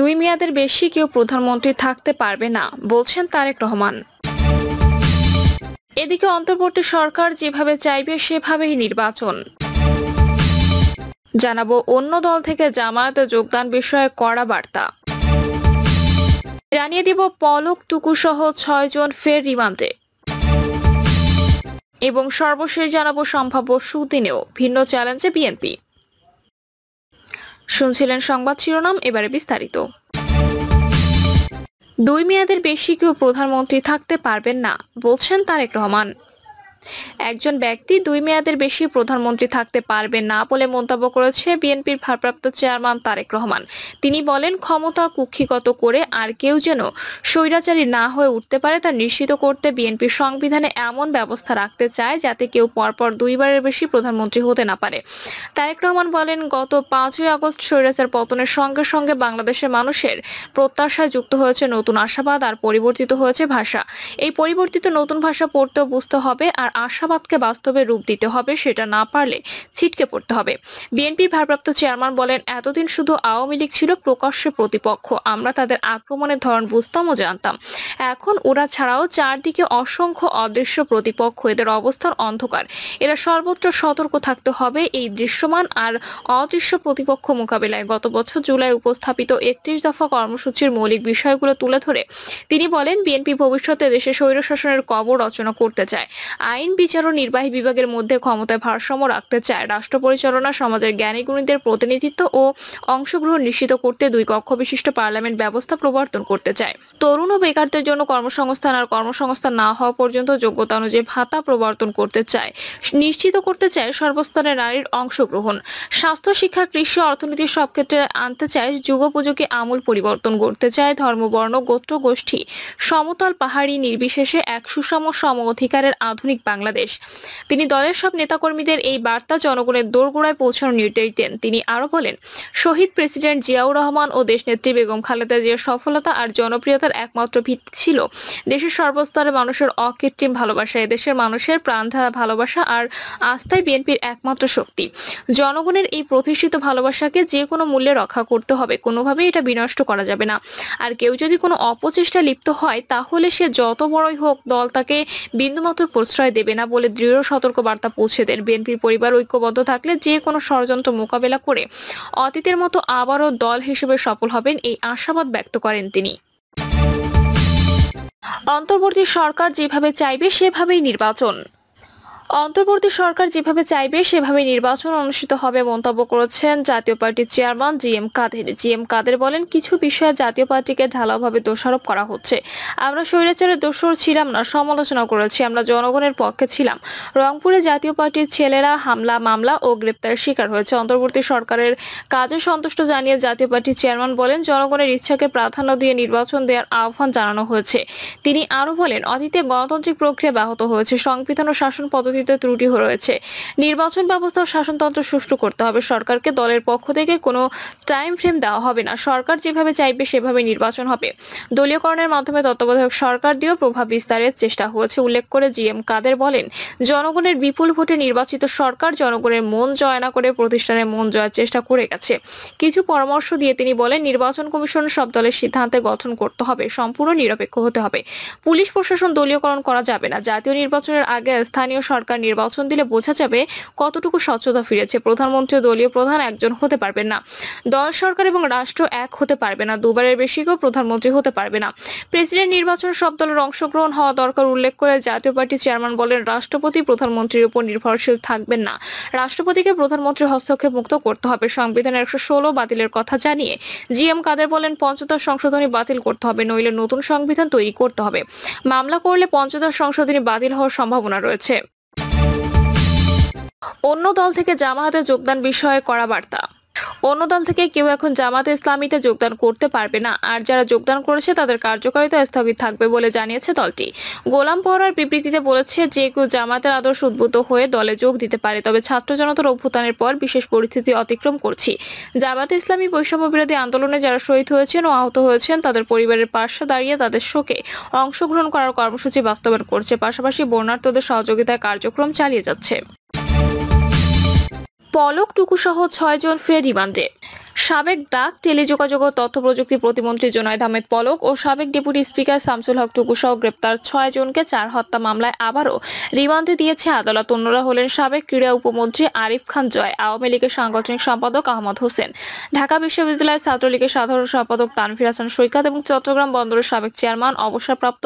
দুই মেয়াদের বেশি কেউ প্রধানমন্ত্রী থাকতে পারবে না বলছেন তারেক রহমান এদিকে অন্তর্বর্তী সরকার যেভাবে চাইবে সেভাবেই নির্বাচন জানাবো অন্য দল থেকে জামায়াতে যোগদান বিষয়ে কড়া বার্তা জানিয়ে দিব পলক টুকু সহ ছয় জন ফের রিমান্ডে এবং সর্বশেষ জানাবো সম্ভাব্য সুদিনেও ভিন্ন চ্যালেঞ্জে বিএনপি শুনছিলেন সংবাদ শিরোনাম এবারে বিস্তারিত দুই মেয়াদের বেশি কেউ প্রধানমন্ত্রী থাকতে পারবেন না বলছেন তারেক রহমান একজন ব্যক্তি দুই মেয়াদের বেশি প্রধানমন্ত্রী থাকতে পারবে না বলে মন্তব্য করেছে বিএনপির ভারপ্রাপ্ত চেয়ারম্যান তারেক রহমান তিনি বলেন ক্ষমতা কুক্ষিগত করে আর কেউ যেন স্বৈরাচারী না হয়ে উঠতে পারে তা নিশ্চিত করতে বিএনপির সংবিধানে এমন ব্যবস্থা রাখতে চায় যাতে কেউ পরপর দুইবারের বেশি প্রধানমন্ত্রী হতে না পারে তারেক রহমান বলেন গত পাঁচই আগস্ট স্বৈরাচার পতনের সঙ্গে সঙ্গে বাংলাদেশের মানুষের প্রত্যাশায় যুক্ত হয়েছে নতুন আশাবাদ আর পরিবর্তিত হয়েছে ভাষা এই পরিবর্তিত নতুন ভাষা পড়তেও বুঝতে হবে আর আশাবাদকে বাস্তবে রূপ দিতে হবে সেটা না পারলে ছিটকে পড়তে হবে বিএনপির ভারপ্রাপ্ত চেয়ারম্যান বলেন এতদিন শুধু আওয়ামী লীগ ছিল প্রকাশ্য প্রতিপক্ষ আমরা তাদের আক্রমণের ধরন বুঝতামও জানতাম এখন ওরা ছাড়াও চারদিকে অসংখ্য অদৃশ্য প্রতিপক্ষ এদের অবস্থার অন্ধকার এরা সর্বত্র সতর্ক থাকতে হবে এই দৃশ্যমান আর অদৃশ্য প্রতিপক্ষ মোকাবেলায় গত বছর জুলাই উপস্থাপিত একত্রিশ দফা কর্মসূচির মৌলিক বিষয়গুলো তুলে ধরে তিনি বলেন বিএনপি ভবিষ্যতে দেশে স্বৈরশাসনের কবর রচনা করতে চায় আইন আইন বিচার ও নির্বাহী বিভাগের মধ্যে ক্ষমতায় ভারসাম্য রাখতে চায় রাষ্ট্র পরিচালনা সমাজের গুণীদের প্রতিনিধিত্ব ও অংশগ্রহণ নিশ্চিত করতে দুই কক্ষ বিশিষ্ট পার্লামেন্ট ব্যবস্থা প্রবর্তন করতে চায় তরুণ ও বেকারদের জন্য কর্মসংস্থান আর কর্মসংস্থান না হওয়া পর্যন্ত যোগ্যতা অনুযায়ী ভাতা প্রবর্তন করতে চায় নিশ্চিত করতে চায় সর্বস্তরে নারীর অংশগ্রহণ স্বাস্থ্য শিক্ষা কৃষি অর্থনীতির সব ক্ষেত্রে আনতে চায় যুগোপযোগী আমূল পরিবর্তন করতে চায় ধর্মবর্ণ গোত্র গোষ্ঠী সমতল পাহাড়ি নির্বিশেষে এক সুষম সম অধিকারের আধুনিক বাংলাদেশ তিনি দলের সব নেতাকর্মীদের এই বার্তা জনগণের দোরগোড়ায় পৌঁছানোর নির্দেশ দেন তিনি আরো বলেন শহীদ প্রেসিডেন্ট জিয়াউর রহমান ও দেশনেত্রী বেগম খালেদা জিয়ার সফলতা আর জনপ্রিয়তার একমাত্র ভিত্তি ছিল দেশের সর্বস্তরে মানুষের অকৃত্রিম ভালোবাসা এদেশের মানুষের প্রাণধারা ভালোবাসা আর আস্থায় বিএনপির একমাত্র শক্তি জনগণের এই প্রতিষ্ঠিত ভালোবাসাকে যে কোনো মূল্যে রক্ষা করতে হবে কোনোভাবেই এটা বিনষ্ট করা যাবে না আর কেউ যদি কোনো অপচেষ্টা লিপ্ত হয় তাহলে সে যত বড়ই হোক দল তাকে বিন্দুমাত্র প্রশ্রয় দেবে দেবে না বলে দৃঢ় সতর্ক বার্তা পৌঁছে দেন বিএনপির পরিবার ঐক্যবদ্ধ থাকলে যে কোনো ষড়যন্ত্র মোকাবেলা করে অতীতের মতো আবারও দল হিসেবে সফল হবেন এই আশাবাদ ব্যক্ত করেন তিনি অন্তর্বর্তী সরকার যেভাবে চাইবে সেভাবেই নির্বাচন অন্তর্বর্তী সরকার যেভাবে চাইবে সেভাবে নির্বাচন অনুষ্ঠিত হবে মন্তব্য করেছেন জাতীয় পার্টির chairman G M Kader G M Kader বলেন কিছু বিষয়ে জাতীয় পার্টিকে ঢালাওভাবে দোষারোপ করা হচ্ছে আমরা স্বৈরাচারের দোষর ছিলাম না সমালোচনা করেছি আমরা জনগণের পক্ষে ছিলাম রংপুরে জাতীয় পার্টির ছেলেরা হামলা মামলা ও গ্রেপ্তার শিকার হয়েছে অন্তর্বর্তী সরকারের কাজে সন্তুষ্ট জানিয়ে জাতীয় পার্টির চেয়ারম্যান বলেন জনগণের ইচ্ছাকে প্রাধান্য দিয়ে নির্বাচন দেওয়ার আহ্বান জানানো হয়েছে তিনি আরো বলেন অতীতে গণতান্ত্রিক প্রক্রিয়া ব্যাহত হয়েছে সংবিধান ও শাসন পদ্ধতি সংশোধিত ত্রুটি রয়েছে নির্বাচন ব্যবস্থা শাসনতন্ত্র সুষ্ঠু করতে হবে সরকারকে দলের পক্ষ থেকে কোনো টাইম ফ্রেম দেওয়া হবে না সরকার যেভাবে চাইবে সেভাবে নির্বাচন হবে দলীয়করণের মাধ্যমে তত্ত্বাবধায়ক সরকার দিয়েও প্রভাব বিস্তারের চেষ্টা হয়েছে উল্লেখ করে জিএম কাদের বলেন জনগণের বিপুল ভোটে নির্বাচিত সরকার জনগণের মন জয় না করে প্রতিষ্ঠানের মন জয়ের চেষ্টা করে গেছে কিছু পরামর্শ দিয়ে তিনি বলেন নির্বাচন কমিশন সব দলের সিদ্ধান্তে গঠন করতে হবে সম্পূর্ণ নিরপেক্ষ হতে হবে পুলিশ প্রশাসন দলীয়করণ করা যাবে না জাতীয় নির্বাচনের আগে স্থানীয় সরকার সরকার নির্বাচন দিলে বোঝা যাবে কতটুকু স্বচ্ছতা ফিরেছে প্রধানমন্ত্রী দলীয় প্রধান একজন হতে পারবেন না দল সরকার এবং রাষ্ট্র এক হতে পারবে না দুবারের বেশি কেউ প্রধানমন্ত্রী হতে পারবে না প্রেসিডেন্ট নির্বাচন সব দলের অংশগ্রহণ হওয়া দরকার উল্লেখ করে জাতীয় পার্টির চেয়ারম্যান বলেন রাষ্ট্রপতি প্রধানমন্ত্রীর উপর নির্ভরশীল থাকবেন না রাষ্ট্রপতিকে প্রধানমন্ত্রীর হস্তক্ষেপ মুক্ত করতে হবে সংবিধানের একশো ষোলো বাতিলের কথা জানিয়ে জি এম কাদের বলেন পঞ্চদশ সংশোধনী বাতিল করতে হবে নইলে নতুন সংবিধান তৈরি করতে হবে মামলা করলে পঞ্চদশ সংশোধনী বাতিল হওয়ার সম্ভাবনা রয়েছে অন্য দল থেকে জামাতে যোগদান বিষয়ে করা বার্তা অন্য দল থেকে কেউ এখন জামাতে ইসলামীতে যোগদান করতে পারবে না আর যারা যোগদান করেছে তাদের কার্যকারিতা স্থগিত থাকবে বলে জানিয়েছে দলটি গোলাম পহরার বিবৃতিতে বলেছে যে কেউ জামাতের আদর্শ উদ্ভূত হয়ে দলে যোগ দিতে পারে তবে ছাত্র জনতার অভ্যুত্থানের পর বিশেষ পরিস্থিতি অতিক্রম করছি জামাতে ইসলামী বৈষম্য বিরোধী আন্দোলনে যারা শহীদ হয়েছেন ও আহত হয়েছেন তাদের পরিবারের পার্শ্বে দাঁড়িয়ে তাদের শোকে অংশগ্রহণ করার কর্মসূচি বাস্তবায়ন করছে পাশাপাশি বর্ণার্থদের সহযোগিতায় কার্যক্রম চালিয়ে যাচ্ছে পলক টুকুসহ ছয়জন ফের রিমান্ডে সাবেক ডাক টেলিযোগাযোগ ও তথ্য প্রযুক্তি প্রতিমন্ত্রী জোনায়দ আহমেদ পলক ও সাবেক ডেপুটি স্পিকার শামসুল হক টুকুসহ গ্রেপ্তার ছয় জনকে চার হত্যা মামলায় আবারও রিমান্ডে দিয়েছে আদালত অন্যরা হলেন সাবেক ক্রীড়া উপমন্ত্রী আরিফ খান জয় আওয়ামী লীগের সাংগঠনিক সম্পাদক আহমদ হোসেন ঢাকা বিশ্ববিদ্যালয়ের ছাত্রলীগের সাধারণ সম্পাদক তানফির হাসান সৈকত এবং চট্টগ্রাম বন্দরের সাবেক চেয়ারম্যান অবসরপ্রাপ্ত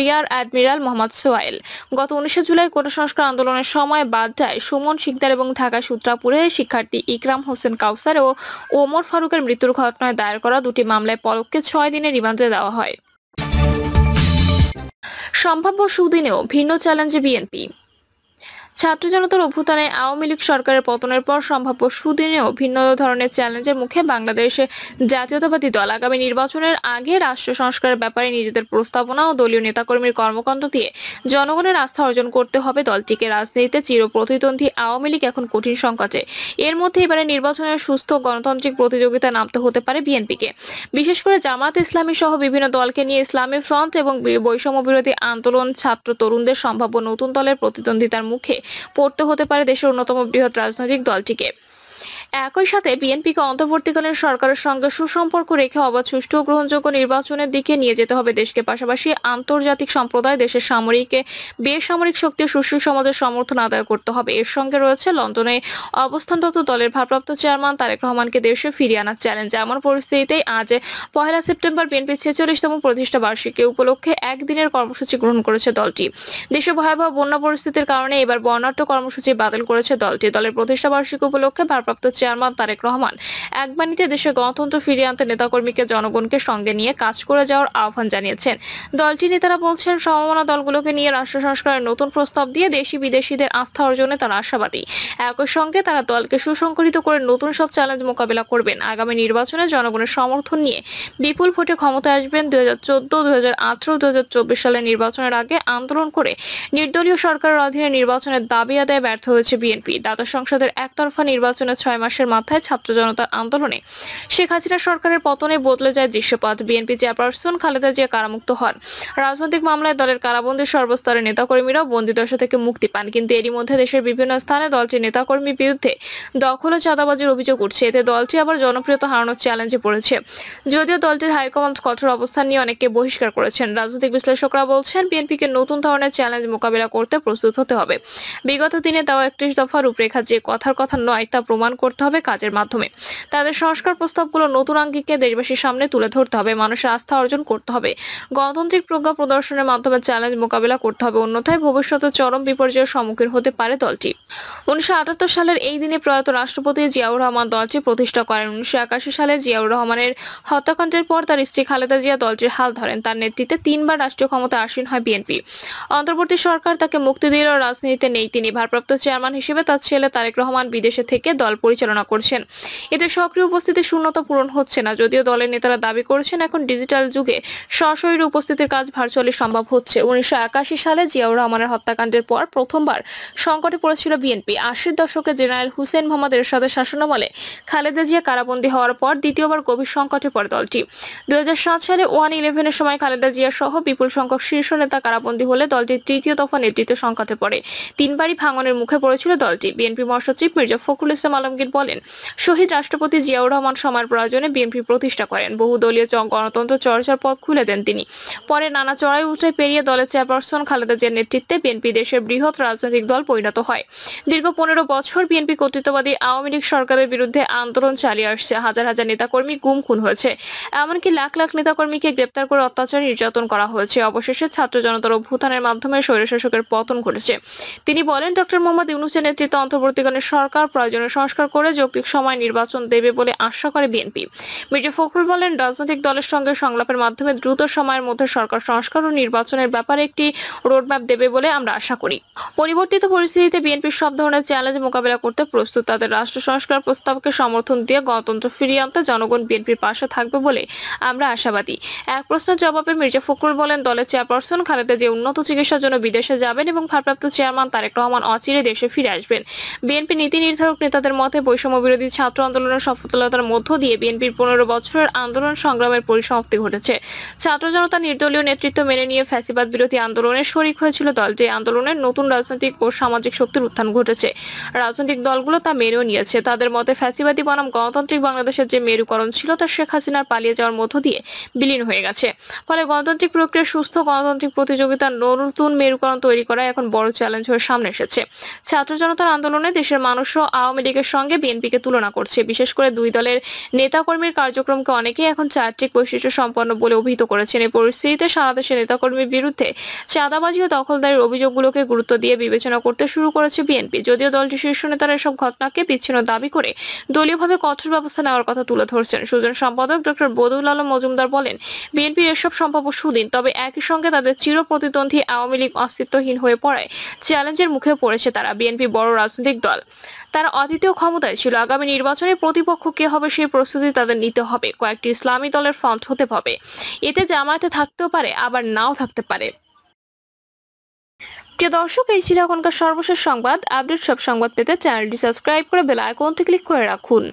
রিয়ার অ্যাডমিরাল মোহাম্মদ সোয়াইল গত উনিশে জুলাই কোটা সংস্কার আন্দোলনের সময় বাড্ডায় সুমন শিকদার এবং ঢাকা সূত্রাপুরে শিক্ষার্থী ইকরাম হোসেন কাউসার ও ওমর ফারুকের মৃত্যুর ঘটনায় দায়ের করা দুটি মামলায় পরককে ছয় দিনের রিমান্ডে দেওয়া হয় সম্ভাব্য সুদিনেও ভিন্ন চ্যালেঞ্জে বিএনপি ছাত্র জনতার অভ্যুত্থানে আওয়ামী লীগ সরকারের পতনের পর সম্ভাব্য সুদিনেও ভিন্ন ধরনের চ্যালেঞ্জের মুখে বাংলাদেশে জাতীয়তাবাদী দল আগামী নির্বাচনের আগে রাষ্ট্র সংস্কারের ব্যাপারে নিজেদের প্রস্তাবনা ও দলীয় নেতাকর্মীর কর্মকাণ্ড দিয়ে জনগণের আস্থা অর্জন করতে হবে দলটিকে রাজনীতিতে চির প্রতিদ্বন্দ্বী আওয়ামী লীগ এখন কঠিন সংকটে এর মধ্যে এবারে নির্বাচনের সুস্থ গণতান্ত্রিক প্রতিযোগিতা নামতে হতে পারে বিএনপিকে বিশেষ করে জামাত ইসলামী সহ বিভিন্ন দলকে নিয়ে ইসলামী ফ্রন্ট এবং বৈষম্য বিরোধী আন্দোলন ছাত্র তরুণদের সম্ভাব্য নতুন দলের প্রতিদ্বন্দ্বিতার মুখে পড়তে হতে পারে দেশের অন্যতম বৃহৎ রাজনৈতিক দলটিকে একই সাথে বিএনপিকে অন্তর্বর্তীকালীন সরকারের সঙ্গে সুসম্পর্ক রেখে অবাধ সুষ্ঠু গ্রহণযোগ্য নির্বাচনের দিকে নিয়ে যেতে হবে দেশকে পাশাপাশি আন্তর্জাতিক সম্প্রদায় দেশের সামরিক বেসামরিক শক্তি সুশীল সমাজের সমর্থন আদায় করতে হবে এর সঙ্গে রয়েছে লন্ডনে অবস্থানরত দলের ভারপ্রাপ্ত চেয়ারম্যান তারেক রহমানকে দেশে ফিরিয়ে আনার চ্যালেঞ্জ এমন পরিস্থিতিতে আজ পহেলা সেপ্টেম্বর বিএনপি ছেচল্লিশতম প্রতিষ্ঠা বার্ষিকী উপলক্ষে একদিনের কর্মসূচি গ্রহণ করেছে দলটি দেশে ভয়াবহ বন্যা পরিস্থিতির কারণে এবার বর্ণাঢ্য কর্মসূচি বাতিল করেছে দলটি দলের প্রতিষ্ঠা বার্ষিকী উপলক্ষে ভারপ্রাপ্ত চেয়ারম্যান তারেক রহমান এক বাণীতে দেশে গণতন্ত্র ফিরিয়ে আনতে নেতাকর্মীকে জনগণকে সঙ্গে নিয়ে কাজ করে যাওয়ার আহ্বান জানিয়েছেন দলটি নেতারা বলছেন সমমনা দলগুলোকে নিয়ে রাষ্ট্র সংস্কারের নতুন প্রস্তাব দিয়ে দেশি বিদেশিদের আস্থা অর্জনে তারা আশাবাদী একই সঙ্গে তারা দলকে সুসংগঠিত করে নতুন সব চ্যালেঞ্জ মোকাবেলা করবেন আগামী নির্বাচনে জনগণের সমর্থন নিয়ে বিপুল ভোটে ক্ষমতায় আসবেন দুই হাজার চোদ্দ দুই হাজার আঠারো দুই হাজার চব্বিশ সালের নির্বাচনের আগে আন্দোলন করে নির্দলীয় সরকারের অধীনে নির্বাচনের দাবি আদায় ব্যর্থ হয়েছে বিএনপি দাতা সংসদের একতরফা নির্বাচনে ছয় মাস মাসের মাথায় ছাত্র জনতার আন্দোলনে শেখ হাসিনা সরকারের পতনে বদলে যায় দৃশ্যপথ বিএনপি চেয়ারপারসন খালেদা জিয়া কারামুক্ত হন রাজনৈতিক মামলায় দলের কারাবন্দির সর্বস্তরের নেতাকর্মীরাও বন্দিদশা থেকে মুক্তি পান কিন্তু এরই মধ্যে দেশের বিভিন্ন স্থানে দলটির নেতাকর্মীর বিরুদ্ধে দখল ও চাঁদাবাজির অভিযোগ উঠছে এতে দলটি আবার জনপ্রিয়তা হারানোর চ্যালেঞ্জে পড়েছে যদিও দলটির হাইকমান্ড কঠোর অবস্থান নিয়ে অনেককে বহিষ্কার করেছেন রাজনৈতিক বিশ্লেষকরা বলছেন বিএনপিকে নতুন ধরনের চ্যালেঞ্জ মোকাবিলা করতে প্রস্তুত হতে হবে বিগত দিনে দেওয়া একত্রিশ দফা রূপরেখা যে কথার কথা নয় তা প্রমাণ করতে করতে হবে কাজের মাধ্যমে তাদের সংস্কার প্রস্তাবগুলো নতুন আঙ্গিকে দেশবাসীর সামনে তুলে ধরতে হবে মানুষের আস্থা অর্জন করতে হবে গণতান্ত্রিক প্রজ্ঞা প্রদর্শনের মাধ্যমে চ্যালেঞ্জ মোকাবিলা করতে হবে অন্যথায় ভবিষ্যতে চরম বিপর্যয়ের সম্মুখীন হতে পারে দলটি উনিশশো সালের এই দিনে প্রয়াত রাষ্ট্রপতি জিয়াউর রহমান দলটি প্রতিষ্ঠা করেন উনিশশো সালে জিয়াউর রহমানের হত্যাকাণ্ডের পর তার স্ত্রী খালেদা জিয়া দলটির হাল ধরেন তার নেতৃত্বে তিনবার রাষ্ট্রীয় ক্ষমতা আসীন হয় বিএনপি অন্তর্বর্তী সরকার তাকে মুক্তি দিলেও রাজনীতিতে নেই তিনি ভারপ্রাপ্ত চেয়ারম্যান হিসেবে তার ছেলে তারেক রহমান বিদেশে থেকে দল পরিচালনা পরিচালনা করছেন এতে সক্রিয় উপস্থিতি শূন্যতা পূরণ হচ্ছে না যদিও দলের নেতারা দাবি করেছেন এখন ডিজিটাল যুগে সশরীর উপস্থিতির কাজ ভার্চুয়ালি সম্ভব হচ্ছে উনিশশো সালে জিয়াউর রহমানের হত্যাকাণ্ডের পর প্রথমবার সংকটে পড়েছিল বিএনপি আশির দশকে জেনারেল হুসেন মোহাম্মদ এরশাদের শাসনামলে খালেদা জিয়া কারাবন্দী হওয়ার পর দ্বিতীয়বার গভীর সংকটে পড়ে দলটি দুই সালে ওয়ান ইলেভেনের সময় খালেদা জিয়া সহ বিপুল সংখ্যক শীর্ষ নেতা কারাবন্দী হলে দলটি তৃতীয় দফা নেতৃত্ব সংকটে পড়ে তিনবারই ভাঙনের মুখে পড়েছিল দলটি বিএনপি মহাসচিব মির্জা ফখরুল ইসলাম আলমগীর বলেন শহীদ রাষ্ট্রপতি জিয়াউর রহমান সময়ের প্রয়োজনে বিএনপি প্রতিষ্ঠা করেন বহুদলীয় গণতন্ত্র চর্চার পথ খুলে দেন তিনি পরে নানা চড়াই উঠে পেরিয়ে দলের চেয়ারপারসন খালেদা জিয়ার নেতৃত্বে বিএনপি দেশের বৃহৎ রাজনৈতিক দল পরিণত হয় দীর্ঘ পনেরো বছর বিএনপি কর্তৃত্ববাদী আওয়ামী লীগ সরকারের বিরুদ্ধে আন্দোলন চালিয়ে আসছে হাজার হাজার নেতাকর্মী গুম খুন হয়েছে এমনকি লাখ লাখ নেতাকর্মীকে গ্রেপ্তার করে অত্যাচার নির্যাতন করা হয়েছে অবশেষে ছাত্র জনতার অভ্যুত্থানের মাধ্যমে স্বৈরশাসকের পতন ঘটেছে তিনি বলেন ডক্টর মোহাম্মদ ইউনুসের নেতৃত্বে অন্তর্বর্তীকালীন সরকার প্রয়োজনীয় সংস্কার করে যৌক্তিক সময় নির্বাচন দেবে বলে আশা করে বিএনপি মির্জা ফখরুল বলেন রাজনৈতিক দলের সঙ্গে সংলাপের মাধ্যমে দ্রুত সময়ের মধ্যে সরকার সংস্কার ও নির্বাচনের ব্যাপারে একটি রোডম্যাপ দেবে বলে আমরা আশা করি পরিবর্তিত পরিস্থিতিতে বিএনপি সব ধরনের চ্যালেঞ্জ মোকাবেলা করতে প্রস্তুত তাদের রাষ্ট্র সংস্কার প্রস্তাবকে সমর্থন দিয়ে গণতন্ত্র ফিরিয়ে আনতে জনগণ বিএনপির পাশে থাকবে বলে আমরা আশাবাদী এক প্রশ্নের জবাবে মির্জা ফখরুল বলেন দলের চেয়ারপারসন খালেদা যে উন্নত চিকিৎসার জন্য বিদেশে যাবেন এবং ভারপ্রাপ্ত চেয়ারম্যান তারেক রহমান অচিরে দেশে ফিরে আসবেন বিএনপি নীতি নির্ধারক নেতাদের মতে বৈষম্য বিরোধী ছাত্র আন্দোলনের সফলতার মধ্য দিয়ে বিএনপির পনেরো বছরের আন্দোলন সংগ্রামের পরিসমাপ্তি ঘটেছে ছাত্র জনতা নির্দলীয় নেতৃত্ব মেনে নিয়ে ফ্যাসিবাদ বিরোধী আন্দোলনের শরিক হয়েছিল দল যে আন্দোলনের নতুন রাজনৈতিক ও সামাজিক শক্তির উত্থান ঘটেছে রাজনৈতিক দলগুলো তা মেনেও নিয়েছে তাদের মতে ফ্যাসিবাদী বনাম গণতান্ত্রিক বাংলাদেশের যে মেরুকরণ ছিল তা শেখ হাসিনার পালিয়ে যাওয়ার মধ্য দিয়ে বিলীন হয়ে গেছে ফলে গণতান্ত্রিক প্রক্রিয়া সুস্থ গণতান্ত্রিক প্রতিযোগিতার নতুন মেরুকরণ তৈরি করা এখন বড় চ্যালেঞ্জ হয়ে সামনে এসেছে ছাত্র জনতার আন্দোলনে দেশের মানুষও আওয়ামী লীগের সঙ্গে বিএনপিকে তুলনা করছে বিশেষ করে দুই দলের নেতাকর্মীর কার্যক্রমকে অনেকেই এখন চারটিক বৈশিষ্ট্য সম্পন্ন বলে অভিহিত করেছেন এই পরিস্থিতিতে সারা দেশের নেতাকর্মীর বিরুদ্ধে চাঁদাবাজি ও দখলদারির অভিযোগগুলোকে গুরুত্ব দিয়ে বিবেচনা করতে শুরু করেছে বিএনপি যদিও দলটির শীর্ষ নেতারা এসব ঘটনাকে বিচ্ছিন্ন দাবি করে দলীয়ভাবে কঠোর ব্যবস্থা নেওয়ার কথা তুলে ধরছেন সুজন সম্পাদক ডক্টর বদুল আলম মজুমদার বলেন বিএনপির এসব সম্ভাব্য সুদিন তবে একই সঙ্গে তাদের চির প্রতিদ্বন্দ্বী আওয়ামী লীগ অস্তিত্বহীন হয়ে পড়ায় চ্যালেঞ্জের মুখে পড়েছে তারা বিএনপি বড় রাজনৈতিক দল তারা অতীতেও ক্ষমতা চাইছিল আগামী নির্বাচনে প্রতিপক্ষ কে হবে সেই প্রস্তুতি তাদের নিতে হবে কয়েকটি ইসলামী দলের ফ্রন্ট হতে হবে এতে জামায়াতে থাকতেও পারে আবার নাও থাকতে পারে প্রিয় দর্শক এই ছিল এখনকার সর্বশেষ সংবাদ আপডেট সব সংবাদ পেতে চ্যানেলটি সাবস্ক্রাইব করে বেল আইকনটি ক্লিক করে রাখুন